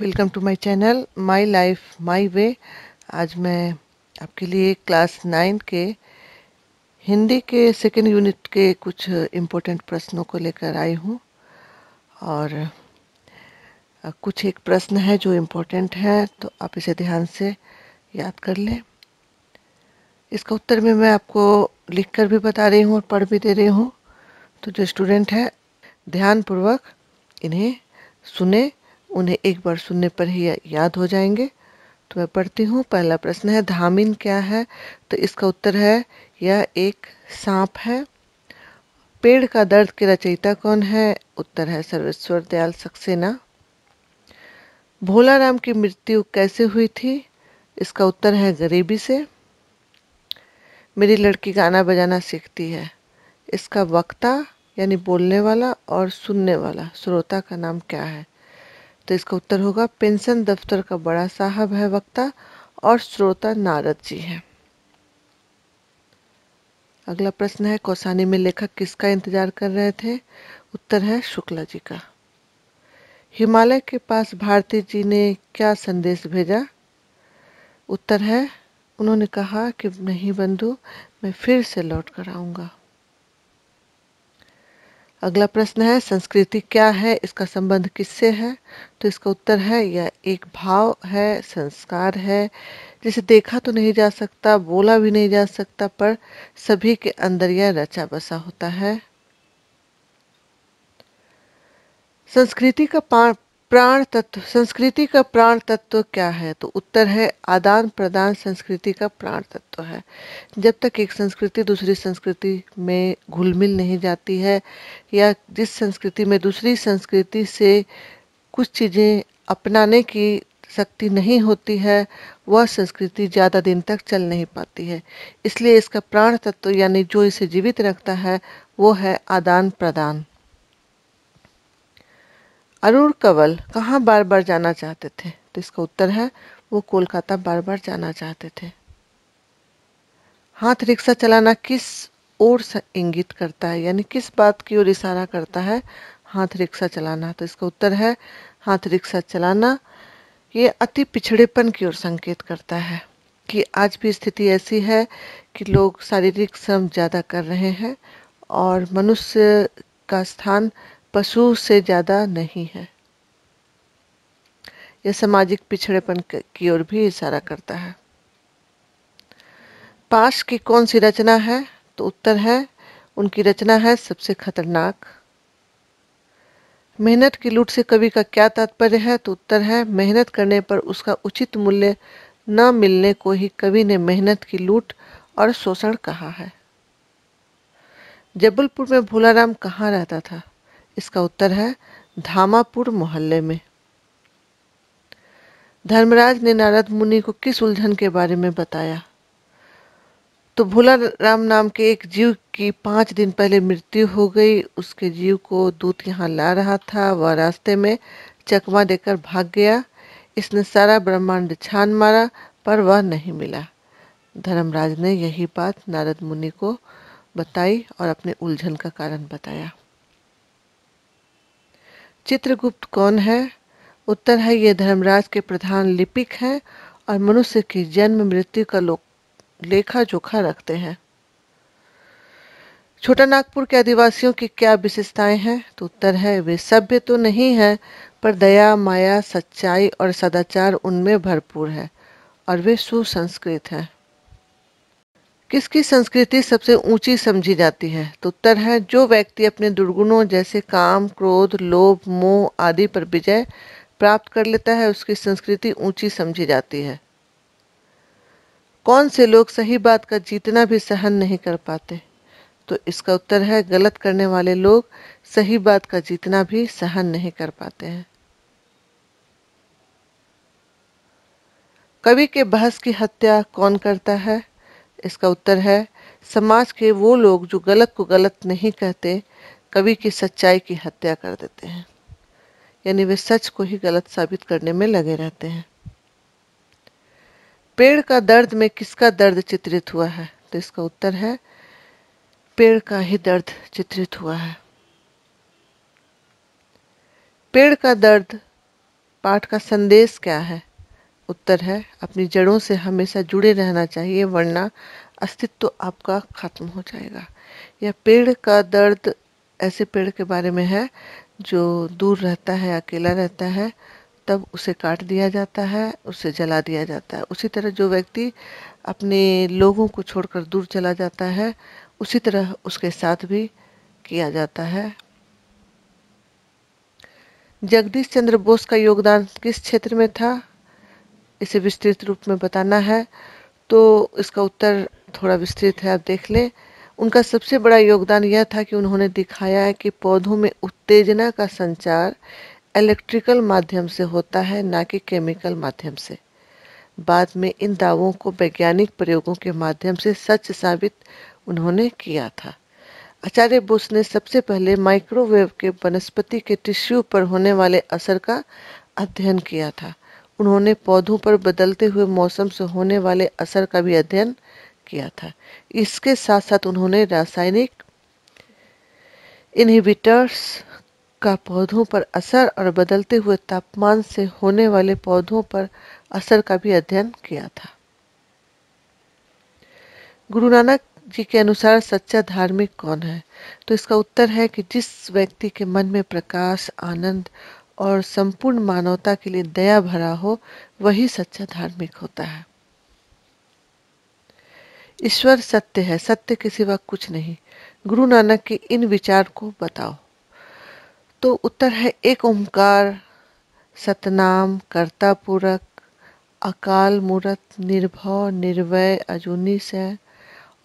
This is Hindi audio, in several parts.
welcome to my channel my life my way आज मैं आपके लिए क्लास नाइन के हिंदी के सेकेंड यूनिट के कुछ इम्पोर्टेंट प्रश्नों को लेकर आई हूँ और कुछ एक प्रश्न है जो इम्पोर्टेंट है तो आप इसे ध्यान से याद कर लें इसका उत्तर में मैं आपको लिख कर भी बता रही हूँ और पढ़ भी दे रही हूँ तो जो स्टूडेंट है ध्यानपूर्वक इन्हें सुने उन्हें एक बार सुनने पर ही याद हो जाएंगे तो मैं पढ़ती हूँ पहला प्रश्न है धामिन क्या है तो इसका उत्तर है यह एक सांप है पेड़ का दर्द के रचयिता कौन है उत्तर है सर्वेश्वर दयाल सक्सेना भोला राम की मृत्यु कैसे हुई थी इसका उत्तर है गरीबी से मेरी लड़की गाना बजाना सीखती है इसका वक्ता यानी बोलने वाला और सुनने वाला श्रोता का नाम क्या है तो इसका उत्तर होगा पेंशन दफ्तर का बड़ा साहब है वक्ता और श्रोता नारद जी हैं अगला प्रश्न है कौसानी में लेखक किसका इंतजार कर रहे थे उत्तर है शुक्ला जी का हिमालय के पास भारती जी ने क्या संदेश भेजा उत्तर है उन्होंने कहा कि नहीं बंधु मैं फिर से लौट कर आऊँगा अगला प्रश्न है संस्कृति क्या है इसका संबंध किससे है तो इसका उत्तर है यह एक भाव है संस्कार है जिसे देखा तो नहीं जा सकता बोला भी नहीं जा सकता पर सभी के अंदर यह रचा बसा होता है संस्कृति का प्राण तत्व संस्कृति का प्राण तत्व क्या है तो उत्तर है आदान प्रदान संस्कृति का प्राण तत्व है जब तक एक संस्कृति दूसरी संस्कृति में घुलमिल नहीं जाती है या जिस संस्कृति में दूसरी संस्कृति से कुछ चीज़ें अपनाने की शक्ति नहीं होती है वह संस्कृति ज़्यादा दिन तक चल नहीं पाती है इसलिए इसका प्राण तत्व यानी जो इसे जीवित रखता है वो है आदान प्रदान अरुण कंवल कहाँ बार बार जाना चाहते थे तो इसका उत्तर है वो कोलकाता बार बार जाना चाहते थे हाथ रिक्शा चलाना किस ओर से इंगित करता है यानी किस बात की ओर इशारा करता है हाथ रिक्शा चलाना तो इसका उत्तर है हाथ रिक्शा चलाना ये अति पिछड़ेपन की ओर संकेत करता है कि आज भी स्थिति ऐसी है कि लोग शारीरिक श्रम ज़्यादा कर रहे हैं और मनुष्य का स्थान पशु से ज़्यादा नहीं है यह सामाजिक पिछड़ेपन की ओर भी इशारा करता है पास की कौन सी रचना है तो उत्तर है उनकी रचना है सबसे खतरनाक मेहनत की लूट से कवि का क्या तात्पर्य है तो उत्तर है मेहनत करने पर उसका उचित मूल्य न मिलने को ही कवि ने मेहनत की लूट और शोषण कहा है जबलपुर में भोलाराम कहाँ रहता था इसका उत्तर है धामापुर मोहल्ले में धर्मराज ने नारद मुनि को किस उलझन के बारे में बताया तो भोला राम नाम के एक जीव की पांच दिन पहले मृत्यु हो गई उसके जीव को दूत यहाँ ला रहा था वह रास्ते में चकमा देकर भाग गया इसने सारा ब्रह्मांड छान मारा पर वह नहीं मिला धर्मराज ने यही बात नारद मुनि को बताई और अपने उलझन का कारण बताया चित्रगुप्त कौन है उत्तर है ये धर्मराज के प्रधान लिपिक हैं और मनुष्य की जन्म मृत्यु का लोक लेखा जोखा रखते हैं छोटा नागपुर के आदिवासियों की क्या विशेषताएं हैं तो उत्तर है वे सभ्य तो नहीं है पर दया माया सच्चाई और सदाचार उनमें भरपूर है और वे सुसंस्कृत हैं किसकी संस्कृति सबसे ऊंची समझी जाती है तो उत्तर है जो व्यक्ति अपने दुर्गुणों जैसे काम क्रोध लोभ मोह आदि पर विजय प्राप्त कर लेता है उसकी संस्कृति ऊंची समझी जाती है कौन से लोग सही बात का जीतना भी सहन नहीं कर पाते तो इसका उत्तर है गलत करने वाले लोग सही बात का जीतना भी सहन नहीं कर पाते हैं कवि के बहस की हत्या कौन करता है इसका उत्तर है समाज के वो लोग जो गलत को गलत नहीं कहते कवि की सच्चाई की हत्या कर देते हैं यानी वे सच को ही गलत साबित करने में लगे रहते हैं पेड़ का दर्द में किसका दर्द चित्रित हुआ है तो इसका उत्तर है पेड़ का ही दर्द चित्रित हुआ है पेड़ का दर्द पाठ का संदेश क्या है उत्तर है अपनी जड़ों से हमेशा जुड़े रहना चाहिए वरना अस्तित्व आपका खत्म हो जाएगा यह पेड़ का दर्द ऐसे पेड़ के बारे में है जो दूर रहता है अकेला रहता है तब उसे काट दिया जाता है उसे जला दिया जाता है उसी तरह जो व्यक्ति अपने लोगों को छोड़कर दूर चला जाता है उसी तरह उसके साथ भी किया जाता है जगदीश चंद्र बोस का योगदान किस क्षेत्र में था इसे विस्तृत रूप में बताना है तो इसका उत्तर थोड़ा विस्तृत है आप देख लें उनका सबसे बड़ा योगदान यह था कि उन्होंने दिखाया है कि पौधों में उत्तेजना का संचार इलेक्ट्रिकल माध्यम से होता है ना कि केमिकल माध्यम से बाद में इन दावों को वैज्ञानिक प्रयोगों के माध्यम से सच साबित उन्होंने किया था आचार्य बोस ने सबसे पहले माइक्रोवेव के वनस्पति के टिश्यू पर होने वाले असर का अध्ययन किया था उन्होंने पौधों पर बदलते हुए मौसम से होने वाले असर का भी अध्ययन किया था इसके साथ साथ उन्होंने रासायनिक इनहिबिटर्स का पौधों पर असर और बदलते हुए तापमान से होने वाले पौधों पर असर का भी अध्ययन किया था गुरु नानक जी के अनुसार सच्चा धार्मिक कौन है तो इसका उत्तर है कि जिस व्यक्ति के मन में प्रकाश आनंद और संपूर्ण मानवता के लिए दया भरा हो वही सच्चा धार्मिक होता है ईश्वर सत्य है सत्य के सिवा कुछ नहीं गुरु नानक के इन विचार को बताओ तो उत्तर है एक ओंकार सतनाम कर्ता पूरक अकाल मूर्त निर्भव निर्वय अजूनी है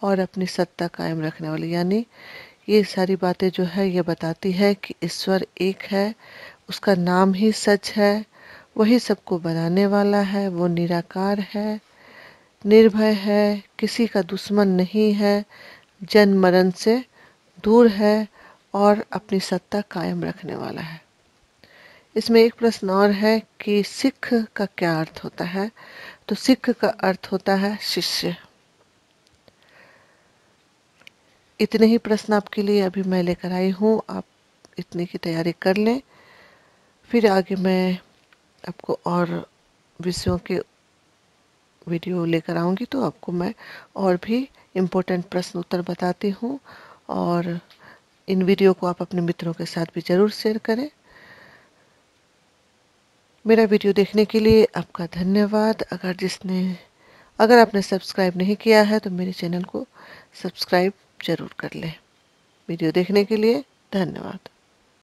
और अपनी सत्ता कायम रखने वाली यानी ये सारी बातें जो है ये बताती है कि ईश्वर एक है उसका नाम ही सच है वही सबको बनाने वाला है वो निराकार है निर्भय है किसी का दुश्मन नहीं है जन मरण से दूर है और अपनी सत्ता कायम रखने वाला है इसमें एक प्रश्न और है कि सिख का क्या अर्थ होता है तो सिख का अर्थ होता है शिष्य इतने ही प्रश्न आपके लिए अभी मैं लेकर आई हूँ आप इतने की तैयारी कर लें फिर आगे मैं आपको और विषयों के वीडियो लेकर आऊँगी तो आपको मैं और भी इम्पोर्टेंट प्रश्न उत्तर बताती हूँ और इन वीडियो को आप अपने मित्रों के साथ भी ज़रूर शेयर करें मेरा वीडियो देखने के लिए आपका धन्यवाद अगर जिसने अगर आपने सब्सक्राइब नहीं किया है तो मेरे चैनल को सब्सक्राइब ज़रूर कर लें वीडियो देखने के लिए धन्यवाद